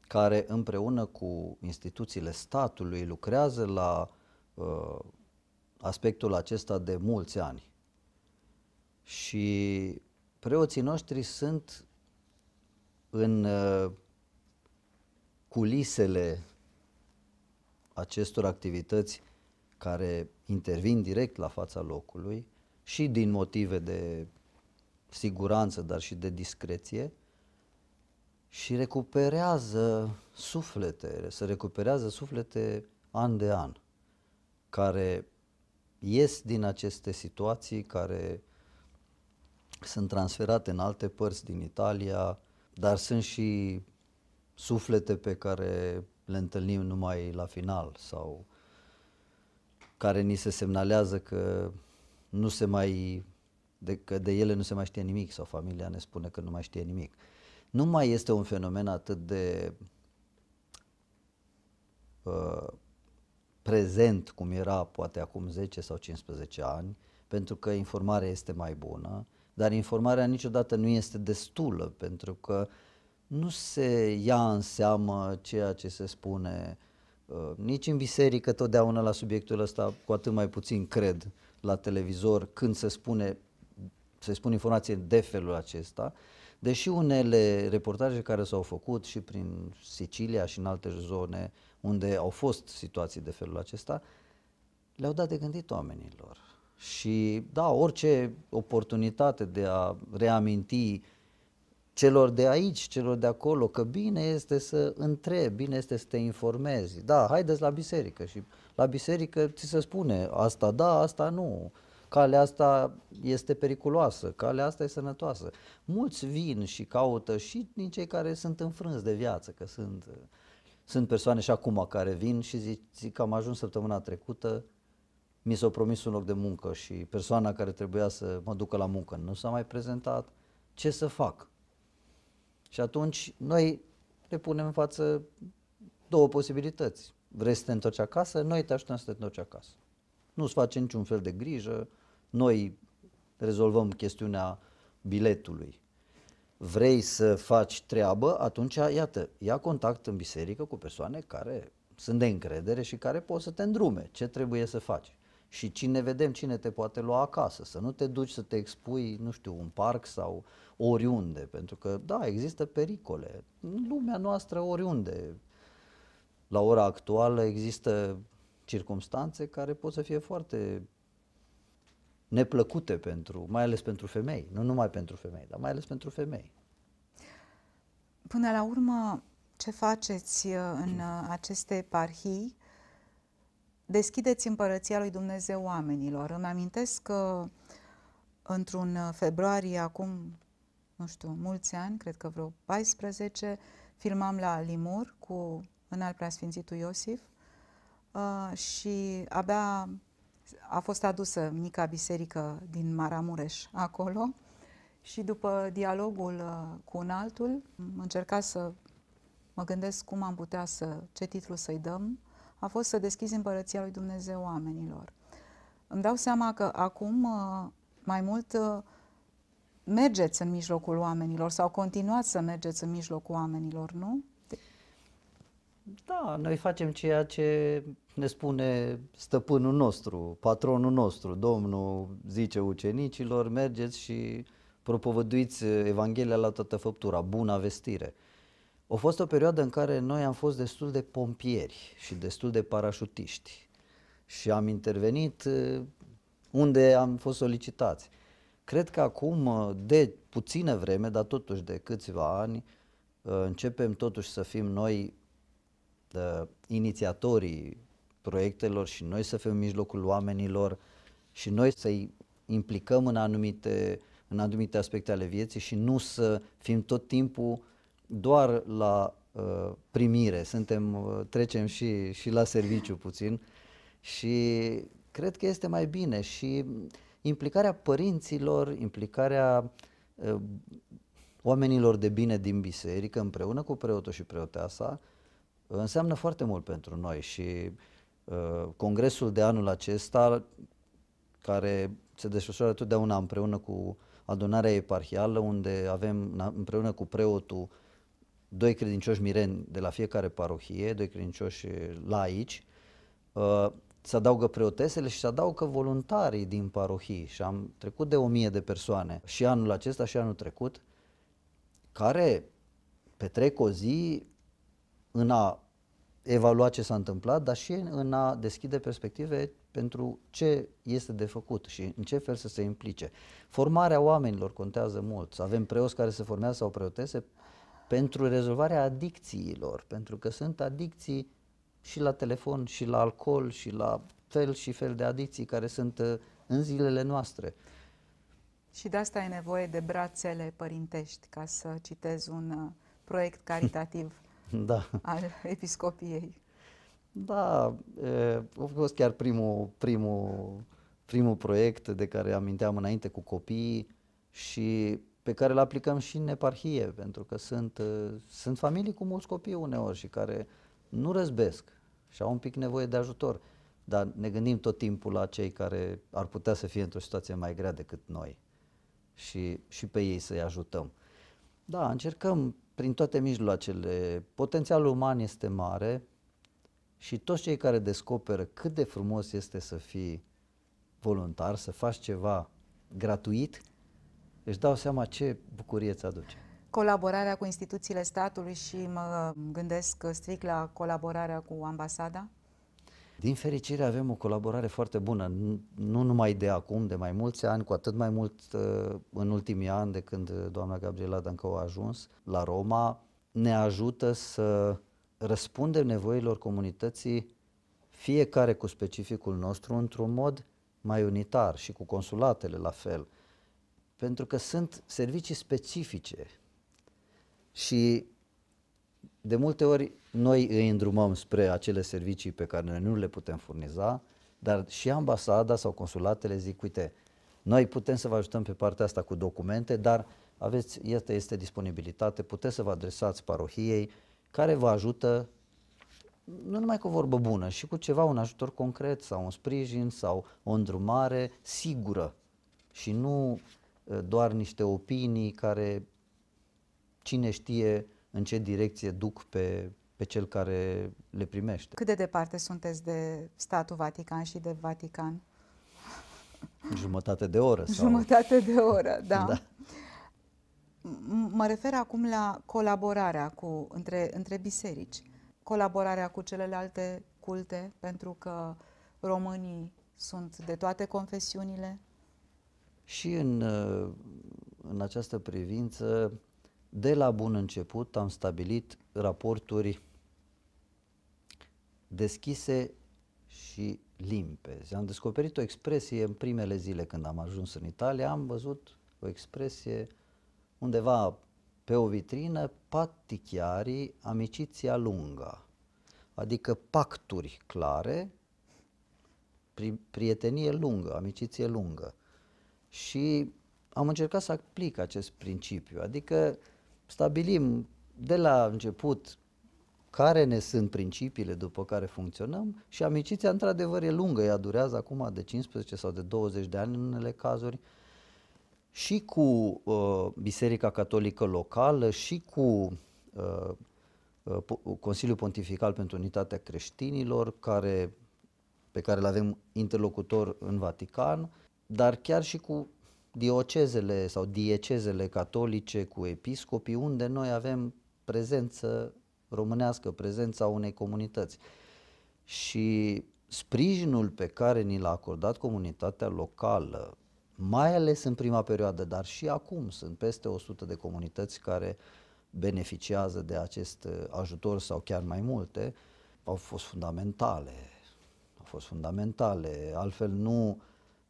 care împreună cu instituțiile statului lucrează la uh, aspectul acesta de mulți ani. Și preoții noștri sunt în uh, culisele acestor activități care intervin direct la fața locului și din motive de siguranță, dar și de discreție și recuperează suflete, se recuperează suflete an de an, care ies din aceste situații, care sunt transferate în alte părți din Italia, dar sunt și suflete pe care le întâlnim numai la final sau care ni se semnalează că nu se mai de, că de ele nu se mai știe nimic sau familia ne spune că nu mai știe nimic. Nu mai este un fenomen atât de uh, prezent cum era poate acum 10 sau 15 ani, pentru că informarea este mai bună, dar informarea niciodată nu este destulă, pentru că nu se ia în seamă ceea ce se spune uh, Uh, nici în biserică totdeauna la subiectul ăsta, cu atât mai puțin cred la televizor când se spune, se spune informație de felul acesta, deși unele reportaje care s-au făcut și prin Sicilia și în alte zone unde au fost situații de felul acesta, le-au dat de gândit oamenilor. Și da, orice oportunitate de a reaminti celor de aici, celor de acolo, că bine este să întrebi, bine este să te informezi. Da, haideți la biserică și la biserică ți se spune asta da, asta nu, calea asta este periculoasă, calea asta e sănătoasă. Mulți vin și caută și din cei care sunt înfrânți de viață, că sunt, sunt persoane și acum care vin și zic, zic că am ajuns săptămâna trecută, mi s-a promis un loc de muncă și persoana care trebuia să mă ducă la muncă nu s-a mai prezentat, ce să fac? Și atunci noi le punem în față două posibilități. Vrei să te întorci acasă? Noi te ajutăm să te întorci acasă. Nu-ți face niciun fel de grijă, noi rezolvăm chestiunea biletului. Vrei să faci treabă, atunci, iată, ia contact în biserică cu persoane care sunt de încredere și care pot să te îndrume ce trebuie să faci și cine vedem cine te poate lua acasă, să nu te duci să te expui, nu știu, un parc sau oriunde, pentru că, da, există pericole. În lumea noastră, oriunde, la ora actuală, există circumstanțe care pot să fie foarte neplăcute pentru, mai ales pentru femei, nu numai pentru femei, dar mai ales pentru femei. Până la urmă, ce faceți uh, în uh, aceste eparhii deschideți împărăția lui Dumnezeu oamenilor. Îmi amintesc că într-un uh, februarie, acum, nu știu, mulți ani, cred că vreo 14, filmam la Limur cu înalt preasfințitul Iosif uh, și abia a fost adusă mica biserică din Maramureș acolo și după dialogul uh, cu un altul încerca să mă gândesc cum am putea să, ce titlu să-i dăm a fost să deschizi împărăția lui Dumnezeu oamenilor. Îmi dau seama că acum uh, mai mult uh, mergeți în mijlocul oamenilor sau continuați să mergeți în mijlocul oamenilor, nu? Da, noi facem ceea ce ne spune stăpânul nostru, patronul nostru. Domnul zice ucenicilor, mergeți și propovăduiți Evanghelia la toată făptura, buna vestire. A fost o perioadă în care noi am fost destul de pompieri și destul de parașutiști și am intervenit uh, unde am fost solicitați. Cred că acum, uh, de puține vreme, dar totuși de câțiva ani, uh, începem totuși să fim noi inițiatorii proiectelor și noi să fim în mijlocul oamenilor și noi să-i implicăm în anumite, în anumite aspecte ale vieții și nu să fim tot timpul doar la uh, primire, suntem, uh, trecem și, și la serviciu puțin și cred că este mai bine și implicarea părinților, implicarea uh, oamenilor de bine din biserică împreună cu preotul și preoteasa uh, înseamnă foarte mult pentru noi și uh, congresul de anul acesta care se desfășoară totdeauna împreună cu adunarea eparhială unde avem împreună cu preotul doi credincioși mireni de la fiecare parohie, doi credincioși laici, uh, se adaugă preotesele și se adaugă voluntarii din parohii și am trecut de o mie de persoane și anul acesta și anul trecut, care petrec o zi în a evalua ce s-a întâmplat, dar și în a deschide perspective pentru ce este de făcut și în ce fel să se implice. Formarea oamenilor contează mult. Să avem preoți care se formează sau preotese pentru rezolvarea adicțiilor, pentru că sunt adicții și la telefon, și la alcool, și la fel și fel de adicții care sunt uh, în zilele noastre. Și de asta e nevoie de brațele părintești, ca să citez un uh, proiect caritativ da. al episcopiei. Da, a fost chiar primul, primul, primul proiect de care aminteam înainte cu copiii și pe care le aplicăm și în eparhie, pentru că sunt, uh, sunt familii cu mulți copii uneori și care nu răzbesc și au un pic nevoie de ajutor, dar ne gândim tot timpul la cei care ar putea să fie într-o situație mai grea decât noi și, și pe ei să-i ajutăm. Da, încercăm prin toate mijloacele. Potențialul uman este mare și toți cei care descoperă cât de frumos este să fii voluntar, să faci ceva gratuit, își dau seama ce bucurie îți aduce. Colaborarea cu instituțiile statului și mă gândesc strict la colaborarea cu ambasada? Din fericire avem o colaborare foarte bună, nu numai de acum, de mai mulți ani, cu atât mai mult uh, în ultimii ani de când doamna Gabriela Dancău a ajuns la Roma, ne ajută să răspundem nevoilor comunității fiecare cu specificul nostru într-un mod mai unitar și cu consulatele la fel pentru că sunt servicii specifice și de multe ori noi îi îndrumăm spre acele servicii pe care noi nu le putem furniza, dar și ambasada sau consulatele zic, uite, noi putem să vă ajutăm pe partea asta cu documente, dar aveți, este, este disponibilitate, puteți să vă adresați parohiei care vă ajută nu numai cu o vorbă bună, și cu ceva, un ajutor concret sau un sprijin sau o îndrumare sigură și nu Eh, doar niște opinii care cine știe în ce direcție duc pe, pe cel care le primește. Cât de departe sunteți de statul Vatican și de Vatican? Jumătate de oră. Sau... Jumătate de oră, da. da. Mă refer acum la colaborarea cu, între, între biserici, colaborarea cu celelalte culte, pentru că românii sunt de toate confesiunile, și în, uh, în această privință, de la bun început am stabilit raporturi deschise și limpezi. Am descoperit o expresie în primele zile când am ajuns în Italia, am văzut o expresie undeva pe o vitrină, patti chiari, amiciția lungă", adică pacturi clare, pri prietenie lungă, amiciție lungă și am încercat să aplic acest principiu, adică stabilim de la început care ne sunt principiile după care funcționăm și amiciția într-adevăr e lungă, ea durează acum de 15 sau de 20 de ani în unele cazuri și cu uh, Biserica Catolică locală și cu uh, uh Consiliul Pontifical pentru Unitatea Creștinilor care, pe care îl avem interlocutor în Vatican dar chiar și cu diocezele sau diecezele catolice, cu episcopii, unde noi avem prezență românească, prezența unei comunități. Și sprijinul pe care ni l-a acordat comunitatea locală, mai ales în prima perioadă, dar și acum sunt peste 100 de comunități care beneficiază de acest uh, ajutor sau chiar mai multe, au fost fundamentale. Au fost fundamentale. Altfel nu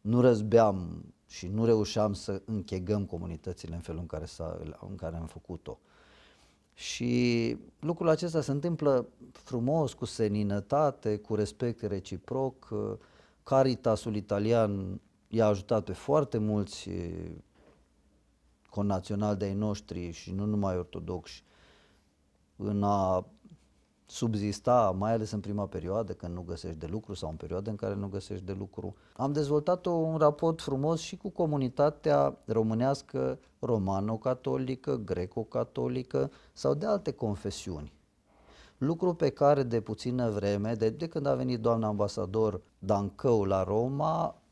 nu răzbeam și nu reușeam să închegăm comunitățile în felul în care, s-a, în care am făcut-o. Și lucrul acesta se întâmplă frumos, cu seninătate, cu respect reciproc. Caritasul italian i-a ajutat pe foarte mulți conaționali de-ai noștri și nu numai ortodoxi în a subzista, mai ales în prima perioadă, când nu găsești de lucru sau în perioadă în care nu găsești de lucru. Am dezvoltat un raport frumos și cu comunitatea românească, romano-catolică, greco-catolică sau de alte confesiuni. Lucru pe care de puțină vreme, de, de când a venit doamna ambasador Dancău la Roma,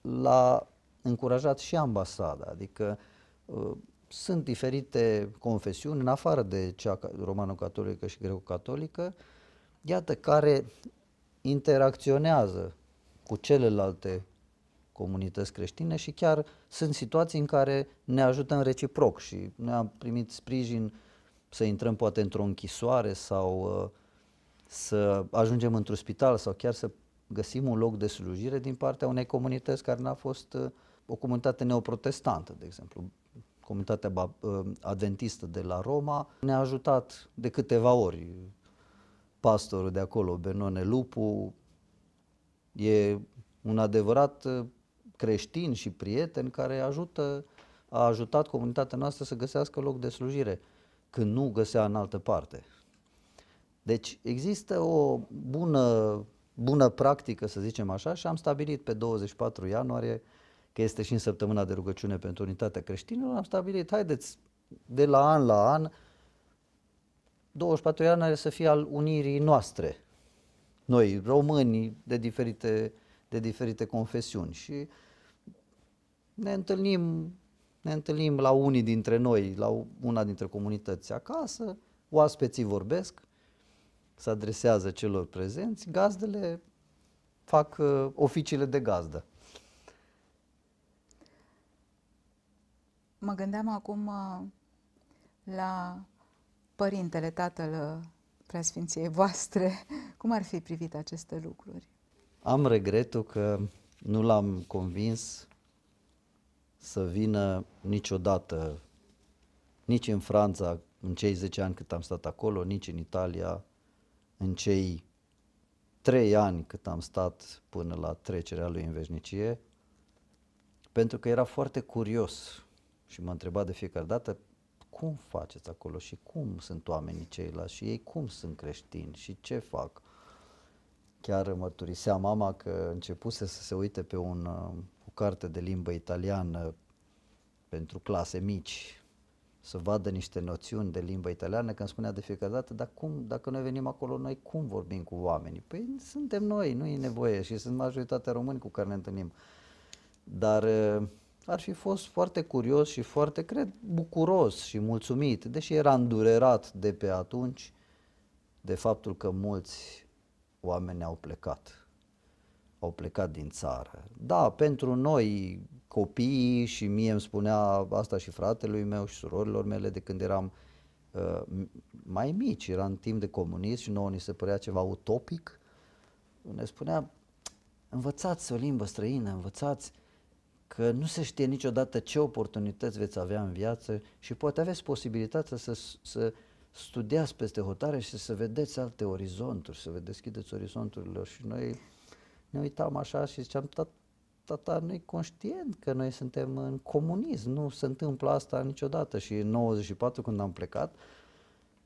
l-a încurajat și ambasada, adică uh, sunt diferite confesiuni, în afară de cea romano-catolică și greco-catolică, iată, care interacționează cu celelalte comunități creștine și chiar sunt situații în care ne ajutăm reciproc și ne-am primit sprijin să intrăm poate într-o închisoare sau uh, să ajungem într-un spital sau chiar să găsim un loc de slujire din partea unei comunități care n-a fost uh, o comunitate neoprotestantă, de exemplu comunitatea ă, adventistă de la Roma, ne-a ajutat de câteva ori pastorul de acolo, Benone Lupu, e un adevărat ă, creștin și prieten care ajută, a ajutat comunitatea noastră să găsească loc de slujire când nu găsea în altă parte. Deci există o bună, bună practică, să zicem așa, și am stabilit pe 24 ianuarie că este și în săptămâna de rugăciune pentru unitatea creștină, am stabilit, haideți, de la an la an, 24 are să fie al unirii noastre, noi români de diferite, de diferite confesiuni și ne întâlnim, ne întâlnim la unii dintre noi, la una dintre comunități acasă, oaspeții vorbesc, se adresează celor prezenți, gazdele fac uh, oficiile de gazdă. Mă gândeam acum uh, la părintele, tatăl uh, preasfinției voastre. Cum ar fi privit aceste lucruri? Am regretul că nu l-am convins să vină niciodată, nici în Franța, în cei 10 ani cât am stat acolo, nici în Italia, în cei 3 ani cât am stat până la trecerea lui în veșnicie, pentru că era foarte curios și m-a întrebat de fiecare dată cum faceți acolo și cum sunt oamenii ceilalți și ei cum sunt creștini și ce fac. Chiar mărturisea mama că începuse să se uite pe un, uh, o carte de limbă italiană pentru clase mici, să vadă niște noțiuni de limbă italiană, când spunea de fiecare dată, dar cum, dacă noi venim acolo, noi cum vorbim cu oamenii? Păi suntem noi, nu e nevoie și sunt majoritatea români cu care ne întâlnim. Dar uh, ar fi fost foarte curios și foarte, cred, bucuros și mulțumit, deși era îndurerat de pe atunci de faptul că mulți oameni au plecat. Au plecat din țară. Da, pentru noi, copiii, și mie îmi spunea asta și fratelui meu și surorilor mele de când eram uh, mai mici, era în timp de comunism și nouă ni se părea ceva utopic, ne spunea, învățați o limbă străină, învățați că nu se știe niciodată ce oportunități veți avea în viață și poate aveți posibilitatea să, să studiați peste hotare și să vedeți alte orizonturi, să vă deschideți orizonturile Și noi ne uitam așa și ziceam, tata nu e conștient că noi suntem în comunism, nu se întâmplă asta niciodată. Și în 94 când am plecat,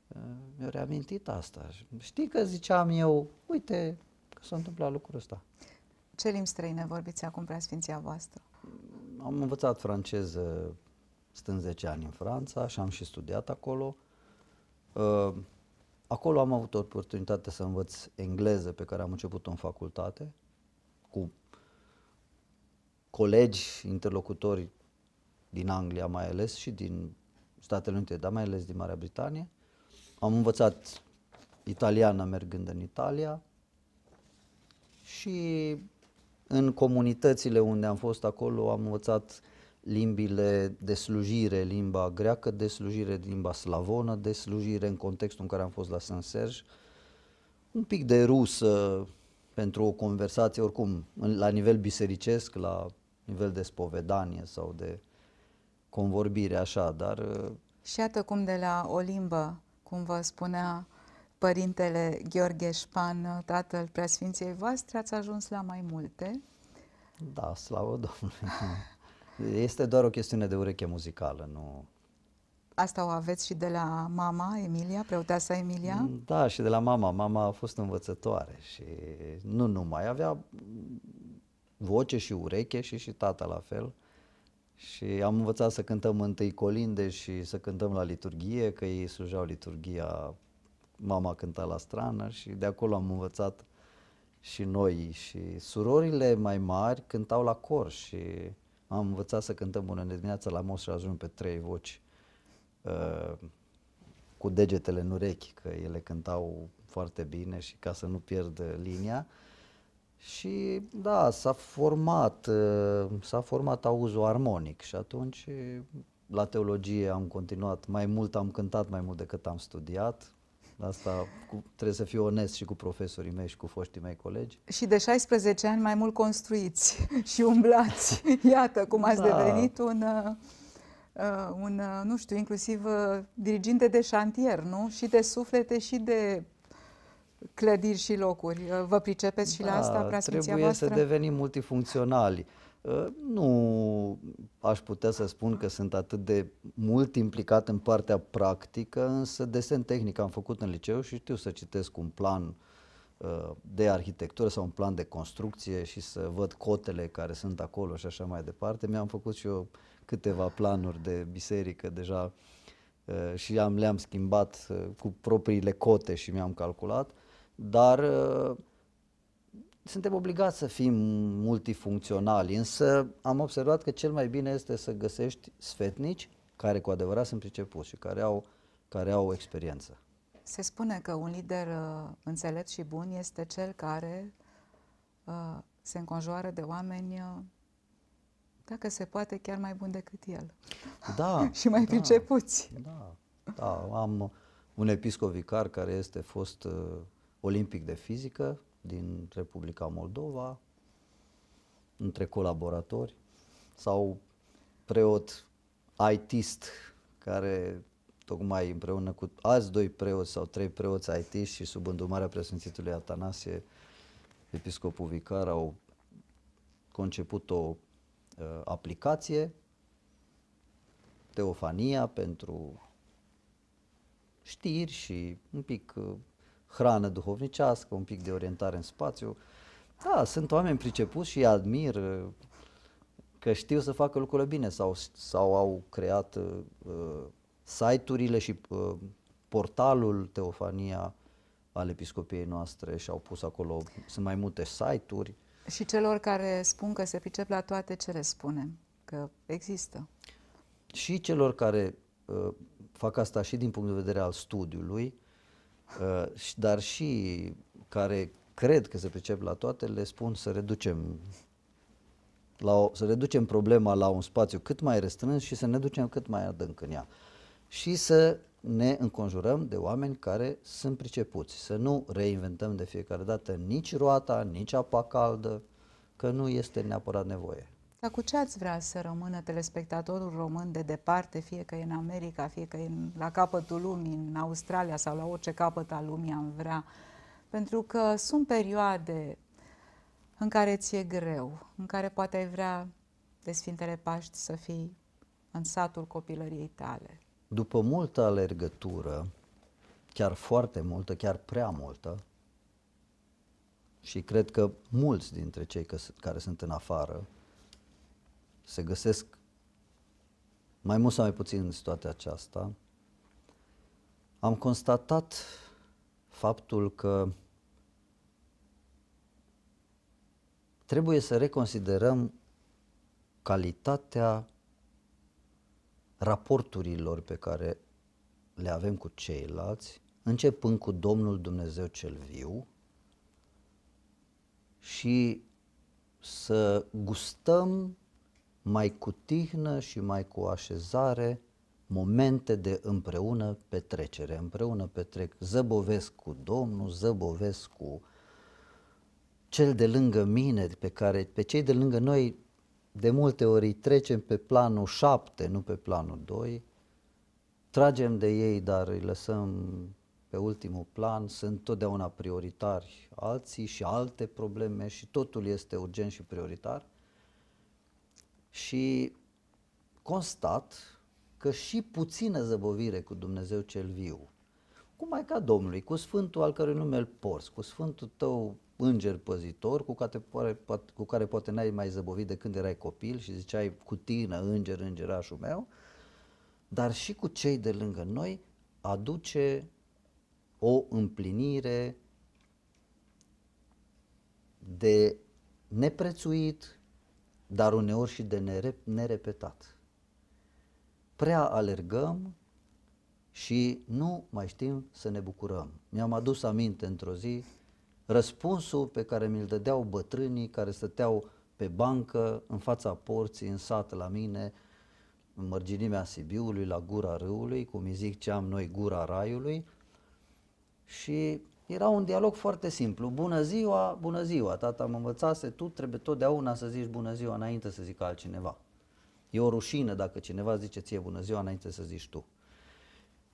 uh, mi-a reamintit asta. Știi că ziceam eu, uite că s-a întâmplat lucrul ăsta. Ce limbi străine vorbiți acum, Sfinția voastră? am învățat franceză stând 10 ani în Franța și am și studiat acolo. Uh, acolo am avut oportunitatea să învăț engleză pe care am început-o în facultate cu colegi, interlocutori din Anglia mai ales și din Statele Unite, dar mai ales din Marea Britanie. Am învățat italiană mergând în Italia și în comunitățile unde am fost acolo am învățat limbile de slujire, limba greacă de slujire, limba slavonă de slujire în contextul în care am fost la San Serge, un pic de rusă pentru o conversație oricum la nivel bisericesc, la nivel de spovedanie sau de convorbire așa, dar... Uh, Și iată cum de la o limbă, cum vă spunea Părintele Gheorghe Șpan, tatăl preasfinției voastre, ați ajuns la mai multe. Da, slavă Domnului! Este doar o chestiune de ureche muzicală, nu... Asta o aveți și de la mama, Emilia, preoteasa Emilia? Da, și de la mama. Mama a fost învățătoare și nu numai, avea voce și ureche și și tata la fel. Și am învățat să cântăm întâi colinde și să cântăm la liturghie, că ei slujeau liturghia mama cânta la strană și de acolo am învățat și noi și surorile mai mari cântau la cor și am învățat să cântăm bună dimineața la Moș și ajung pe trei voci uh, cu degetele în urechi, că ele cântau foarte bine și ca să nu pierd uh, linia. Și da, s-a format, uh, s-a format auzul armonic și atunci la teologie am continuat, mai mult am cântat, mai mult decât am studiat, Asta cu, trebuie să fiu onest și cu profesorii mei și cu foștii mei colegi. Și de 16 ani mai mult construiți și umblați. Iată cum ați da. devenit un, uh, un, uh, nu știu, inclusiv uh, diriginte de șantier, nu? Și de suflete și de clădiri și locuri. Vă pricepeți și da, la asta, Trebuie voastră? să devenim multifuncționali. Ă, nu aș putea să spun că sunt atât de mult implicat în partea practică, însă desen tehnic am făcut în liceu și știu să citesc un plan ă, de arhitectură sau un plan de construcție și să văd cotele care sunt acolo și așa mai departe. Mi-am făcut și eu câteva planuri de biserică deja ă, și am, le-am schimbat cu propriile cote și mi-am calculat, dar suntem obligați să fim multifuncționali, însă am observat că cel mai bine este să găsești sfetnici care cu adevărat sunt pricepuți și care au, care au experiență. Se spune că un lider uh, înțelept și bun este cel care uh, se înconjoară de oameni uh, dacă se poate, chiar mai bun decât el. Da. și mai da, pricepuți. Da, da. Am un episcovicar care este fost uh, olimpic de fizică, din Republica Moldova, între colaboratori, sau preot ITist care tocmai împreună cu alți doi preoți sau trei preoți IT și sub îndumarea presunțitului Atanasie, episcopul vicar, au conceput o uh, aplicație, Teofania, pentru știri și un pic uh, hrană duhovnicească, un pic de orientare în spațiu. Da, sunt oameni pricepuți și admir uh, că știu să facă lucrurile bine sau, sau au creat uh, site-urile și uh, portalul Teofania al episcopiei noastre și au pus acolo, sunt mai multe site-uri. Și celor care spun că se pricep la toate, ce le spunem? Că există. Și celor care uh, fac asta și din punct de vedere al studiului, Uh, dar și care cred că se pricep la toate, le spun să reducem la o, să reducem problema la un spațiu cât mai restrâns și să ne ducem cât mai adânc în ea. Și să ne înconjurăm de oameni care sunt pricepuți, să nu reinventăm de fiecare dată nici roata, nici apa caldă, că nu este neapărat nevoie. Dar cu ce ați vrea să rămână telespectatorul român de departe, fie că e în America, fie că e în, la capătul lumii, în Australia sau la orice capăt al lumii am vrea? Pentru că sunt perioade în care ți-e greu, în care poate ai vrea de Sfintele Paști să fii în satul copilăriei tale. După multă alergătură, chiar foarte multă, chiar prea multă, și cred că mulți dintre cei care sunt în afară se găsesc mai mult sau mai puțin în situația aceasta, am constatat faptul că trebuie să reconsiderăm calitatea raporturilor pe care le avem cu ceilalți, începând cu Domnul Dumnezeu cel viu și să gustăm mai cu tihnă și mai cu așezare momente de împreună petrecere, împreună petrec, zăbovesc cu Domnul, zăbovesc cu cel de lângă mine, pe care pe cei de lângă noi de multe ori trecem pe planul 7, nu pe planul 2, tragem de ei, dar îi lăsăm pe ultimul plan, sunt totdeauna prioritari alții și alte probleme și totul este urgent și prioritar și constat că și puțină zăbovire cu Dumnezeu cel viu, cu Maica Domnului, cu Sfântul al cărui nume îl porți, cu Sfântul tău înger păzitor cu care, poate, cu care poate n-ai mai zăbovit de când erai copil și ziceai cu tine, înger, îngerașul meu, dar și cu cei de lângă noi aduce o împlinire de neprețuit dar uneori și de nerepetat. Prea alergăm și nu mai știm să ne bucurăm. Mi-am adus aminte într-o zi răspunsul pe care mi-l dădeau bătrânii care stăteau pe bancă, în fața porții, în sat la mine, în mărginimea Sibiului, la gura râului, cum îi ziceam noi, gura raiului, și era un dialog foarte simplu. Bună ziua, bună ziua. Tata mă învățase, tu trebuie totdeauna să zici bună ziua înainte să zică altcineva. E o rușine dacă cineva zice ție bună ziua înainte să zici tu.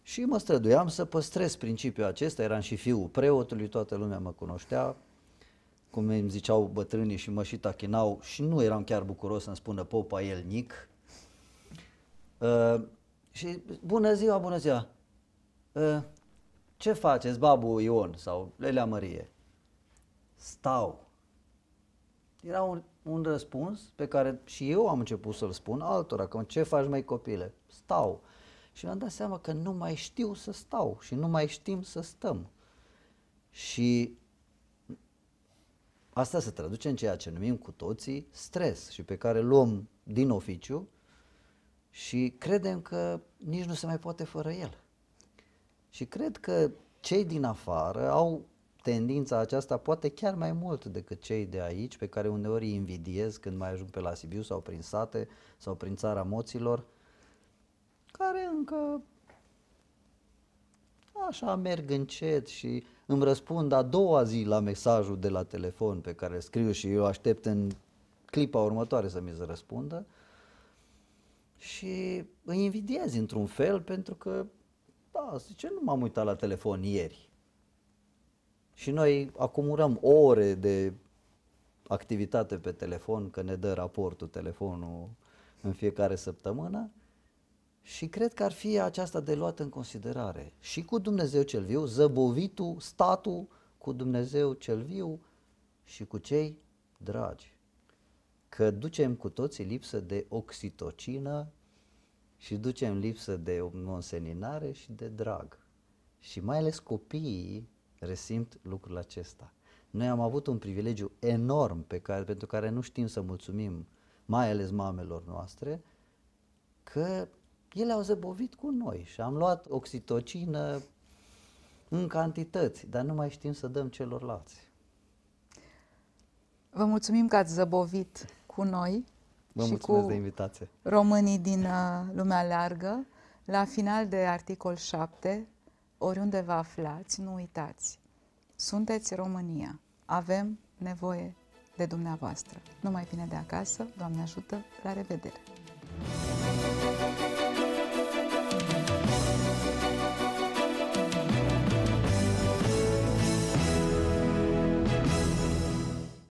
Și mă străduiam să păstrez principiul acesta, eram și fiul preotului, toată lumea mă cunoștea, cum îmi ziceau bătrânii și mă și tachinau și nu eram chiar bucuros să-mi spună popa el nic. Uh, și bună ziua, bună ziua. Uh, ce faceți, babu Ion sau Lelea Mărie? Stau. Era un, un răspuns pe care și eu am început să-l spun altora, că ce faci mai copile? Stau. Și mi-am dat seama că nu mai știu să stau și nu mai știm să stăm. Și asta se traduce în ceea ce numim cu toții stres și pe care luăm din oficiu și credem că nici nu se mai poate fără el. Și cred că cei din afară au tendința aceasta poate chiar mai mult decât cei de aici pe care uneori îi invidiez când mai ajung pe la Sibiu sau prin sate sau prin țara moților care încă așa merg încet și îmi răspund a doua zi la mesajul de la telefon pe care îl scriu și eu aștept în clipa următoare să mi se răspundă și îi invidiez într-un fel pentru că da, zice, nu m-am uitat la telefon ieri. Și noi acumulăm ore de activitate pe telefon, că ne dă raportul telefonul în fiecare săptămână și cred că ar fi aceasta de luat în considerare. Și cu Dumnezeu cel viu, zăbovitul, statul, cu Dumnezeu cel viu și cu cei dragi. Că ducem cu toții lipsă de oxitocină și ducem lipsă de monseninare și de drag. Și mai ales copiii resimt lucrul acesta. Noi am avut un privilegiu enorm pe care, pentru care nu știm să mulțumim, mai ales mamelor noastre, că ele au zăbovit cu noi și am luat oxitocină în cantități, dar nu mai știm să dăm celorlalți. Vă mulțumim că ați zăbovit cu noi Vă și cu de invitație. românii din uh, lumea largă. La final de articol 7, oriunde vă aflați, nu uitați. Sunteți România. Avem nevoie de dumneavoastră. Numai bine de acasă, Doamne ajută, la revedere!